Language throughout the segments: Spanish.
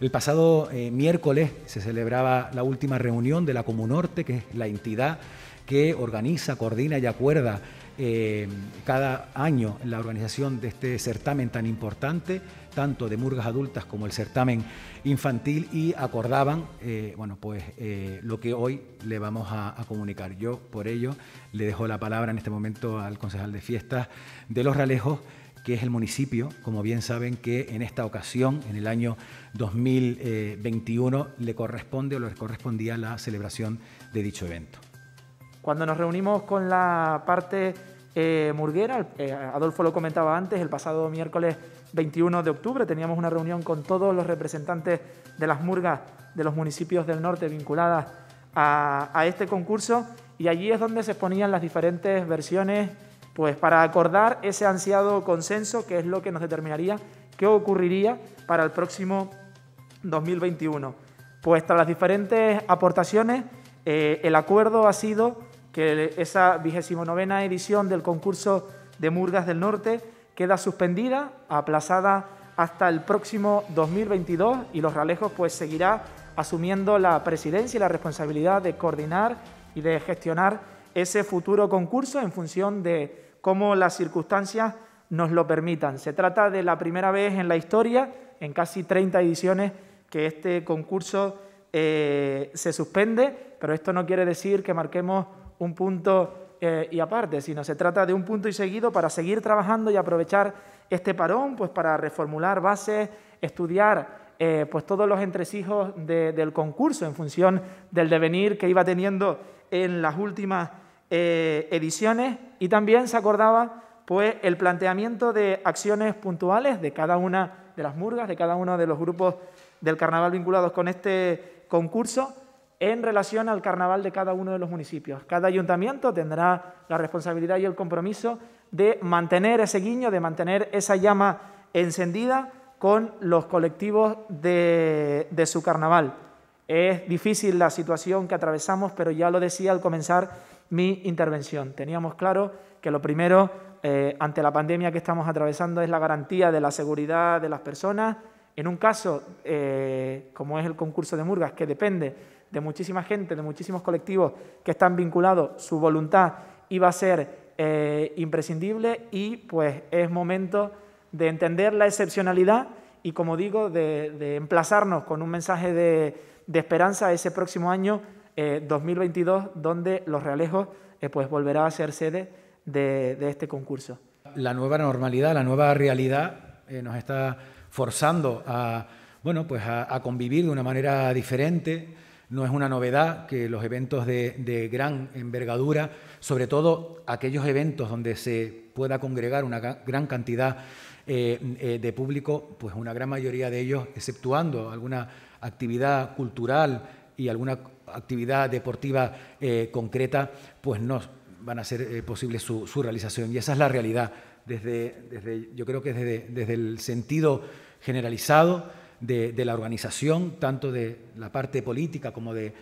El pasado eh, miércoles se celebraba la última reunión de la Comunorte, que es la entidad que organiza, coordina y acuerda eh, cada año la organización de este certamen tan importante, tanto de murgas adultas como el certamen infantil, y acordaban eh, bueno, pues, lo que hoy le vamos a, a, comunicar. Yo, por ello, le dejo la palabra en este momento al concejal de fiestas de Los Ralejos, que es el municipio, como bien saben que en esta ocasión, en el año 2021, le corresponde o les correspondía la celebración de dicho evento. Cuando nos reunimos con la parte eh, murguera, eh, Adolfo lo comentaba antes, el pasado miércoles 21 de octubre teníamos una reunión con todos los representantes de las murgas de los municipios del norte vinculadas a, a este concurso y allí es donde se exponían las diferentes versiones pues para acordar ese ansiado consenso que es lo que nos determinaría qué ocurriría para el próximo 2021. Pues tras las diferentes aportaciones, eh, el acuerdo ha sido que esa vigésimo novena edición del concurso de Murgas del Norte queda suspendida, aplazada hasta el próximo 2022 y Los Ralejos pues seguirá asumiendo la presidencia y la responsabilidad de coordinar y de gestionar ese futuro concurso en función de cómo las circunstancias nos lo permitan. Se trata de la primera vez en la historia, en casi 30 ediciones, que este concurso eh, se suspende, pero esto no quiere decir que marquemos un punto eh, y aparte, sino se trata de un punto y seguido para seguir trabajando y aprovechar este parón, pues para reformular bases, estudiar eh, pues todos los entresijos del concurso en función del devenir que iba teniendo en las últimas eh, ediciones y también se acordaba pues, el planteamiento de acciones puntuales de cada una de las murgas, de cada uno de los grupos del carnaval vinculados con este concurso en relación al carnaval de cada uno de los municipios. Cada ayuntamiento tendrá la responsabilidad y el compromiso de mantener ese guiño, de mantener esa llama encendida con los colectivos de, de su carnaval. Es difícil la situación que atravesamos, pero ya lo decía al comenzar mi intervención. Teníamos claro que lo primero eh, ante la pandemia que estamos atravesando es la garantía de la seguridad de las personas. En un caso, eh, como es el concurso de Murgas, que depende de muchísima gente, de muchísimos colectivos que están vinculados, su voluntad iba a ser eh, imprescindible y pues es momento de entender la excepcionalidad y, como digo, de, emplazarnos con un mensaje de, de esperanza ese próximo año 2022, eh, donde Los Realejos eh, pues volverá a ser sede de, este concurso. La nueva normalidad, la nueva realidad eh, nos está forzando a, bueno, pues a, convivir de una manera diferente. No es una novedad que los eventos de, gran envergadura, sobre todo aquellos eventos donde se pueda congregar una gran cantidad de público, pues una gran mayoría de ellos, exceptuando alguna actividad cultural y alguna actividad deportiva eh, concreta, pues no van a ser posibles eh, posible su, realización. Y esa es la realidad, desde, yo creo que desde, desde el sentido generalizado de, la organización, tanto de la parte política como de,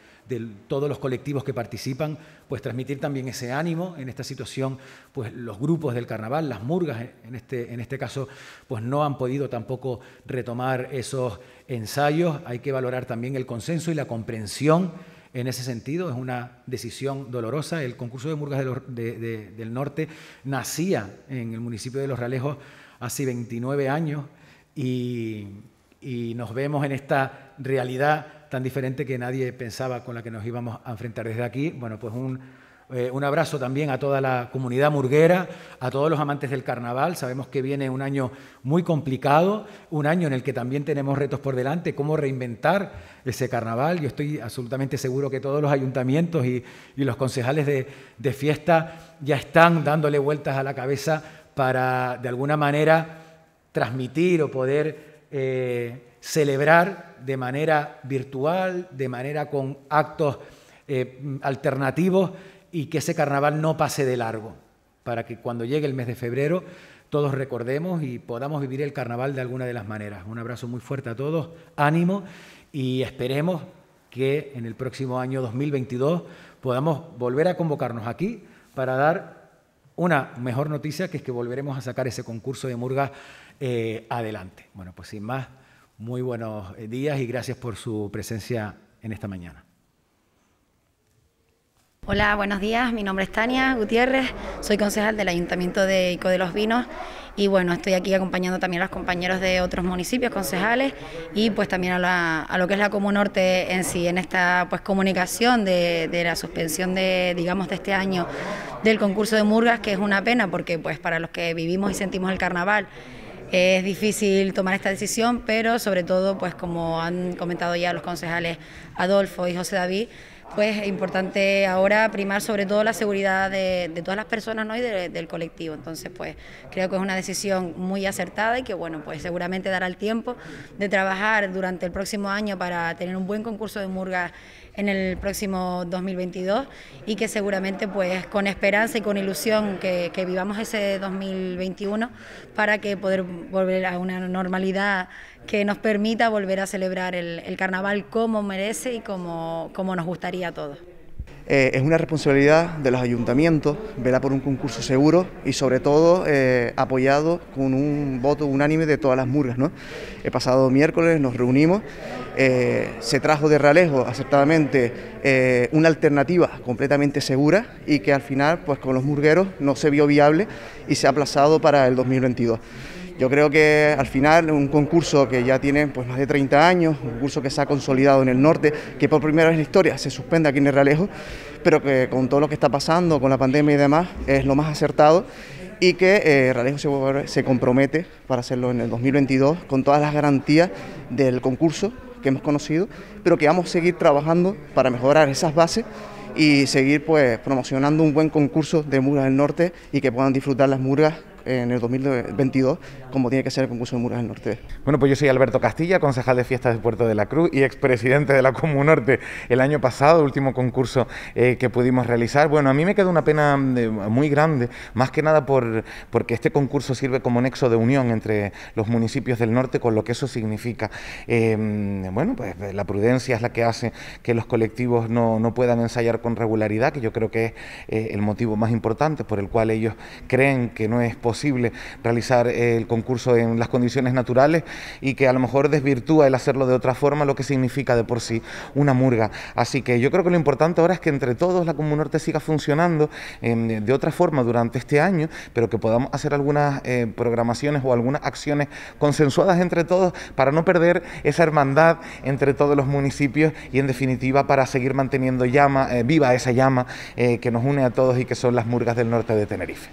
todos los colectivos que participan, pues transmitir también ese ánimo en esta situación, pues los grupos del carnaval, las murgas en este, en este caso, pues no han podido tampoco retomar esos ensayos, hay que valorar también el consenso y la comprensión en ese sentido, es una decisión dolorosa. El concurso de murgas del norte nacía en el municipio de Los Ralejos hace 29 años y y nos vemos en esta realidad tan diferente que nadie pensaba con la que nos íbamos a enfrentar desde aquí. Bueno, pues eh, un, abrazo también a toda la comunidad murguera, a todos los amantes del carnaval. Sabemos que viene un año muy complicado, un año en el que también tenemos retos por delante, cómo reinventar ese carnaval. Yo estoy absolutamente seguro que todos los ayuntamientos y, los concejales de, de fiesta ya están dándole vueltas a la cabeza para, de alguna manera, transmitir o poder eh, celebrar de manera virtual, de manera con actos eh, alternativos y que ese carnaval no pase de largo, para que cuando llegue el mes de febrero todos recordemos y podamos vivir el carnaval de alguna de las maneras. Un abrazo muy fuerte a todos, ánimo y esperemos que en el próximo año 2022 podamos volver a convocarnos aquí para dar una mejor noticia, que es que volveremos a sacar ese concurso de Murga eh, adelante. Bueno, pues sin más, muy buenos eh, días y gracias por su presencia en esta mañana. Hola, buenos días. Mi nombre es Tania Gutiérrez, soy concejal del Ayuntamiento de Ico de los Vinos y bueno, estoy aquí acompañando también a los compañeros de otros municipios, concejales y pues también a, lo que es la Comunorte Norte en sí, en esta pues comunicación de, de, la suspensión de, digamos, de este año del concurso de murgas, que es una pena porque pues para los que vivimos y sentimos el carnaval es difícil tomar esta decisión, pero sobre todo pues como han comentado ya los concejales Adolfo y José David, pues es importante ahora primar sobre todo la seguridad de, todas las personas ¿no? y del colectivo. Entonces, pues creo que es una decisión muy acertada y que, bueno, pues seguramente dará el tiempo de trabajar durante el próximo año para tener un buen concurso de murgas en el próximo 2022 y que seguramente pues con esperanza y con ilusión que, vivamos ese 2021 para que poder volver a una normalidad que nos permita volver a celebrar el, el carnaval como merece y como, como nos gustaría a todos. Eh, es una responsabilidad de los ayuntamientos vela por un concurso seguro y sobre todo eh, apoyado con un voto unánime de todas las murgas. ¿no? El pasado miércoles nos reunimos, eh, se trajo de Realejo acertadamente una alternativa completamente segura y que al final pues con los murgueros no se vio viable y se ha aplazado para el 2022. Yo creo que al final un concurso que ya tiene pues, más de 30 años, un concurso que se ha consolidado en el norte, que por primera vez en la historia se suspende aquí en el Realejo, pero que con todo lo que está pasando, con la pandemia y demás, es lo más acertado y que eh, Realejo se, compromete para hacerlo en el 2022 con todas las garantías del concurso que hemos conocido, pero que vamos a seguir trabajando para mejorar esas bases y seguir pues promocionando un buen concurso de murgas del norte y que puedan disfrutar las murgas en el 2022, como tiene que ser el concurso de Muras del Norte. Bueno, pues yo soy Alberto Castilla, concejal de fiestas de Puerto de la Cruz y expresidente de la Comunorte Norte el año pasado, último concurso eh, que pudimos realizar. Bueno, a mí me queda una pena mm, muy grande, más que nada por, porque este concurso sirve como nexo de unión entre los municipios del norte, con lo que eso significa. Em, bueno, pues eh, la prudencia es la que hace que los colectivos no, no puedan ensayar con regularidad, que yo creo que es eh, el motivo más importante por el cual ellos creen que no es posible realizar el concurso en las condiciones naturales y que a lo mejor desvirtúa el hacerlo de otra forma lo que significa de por sí una murga. Así que yo creo que lo importante ahora es que entre todos la Norte siga funcionando em, de otra forma durante este año, pero que podamos hacer algunas eh, programaciones o algunas acciones consensuadas entre todos para no perder esa hermandad entre todos los municipios y en definitiva para seguir manteniendo llama, eh, viva esa llama eh, que nos une a todos y que son las murgas del norte de Tenerife.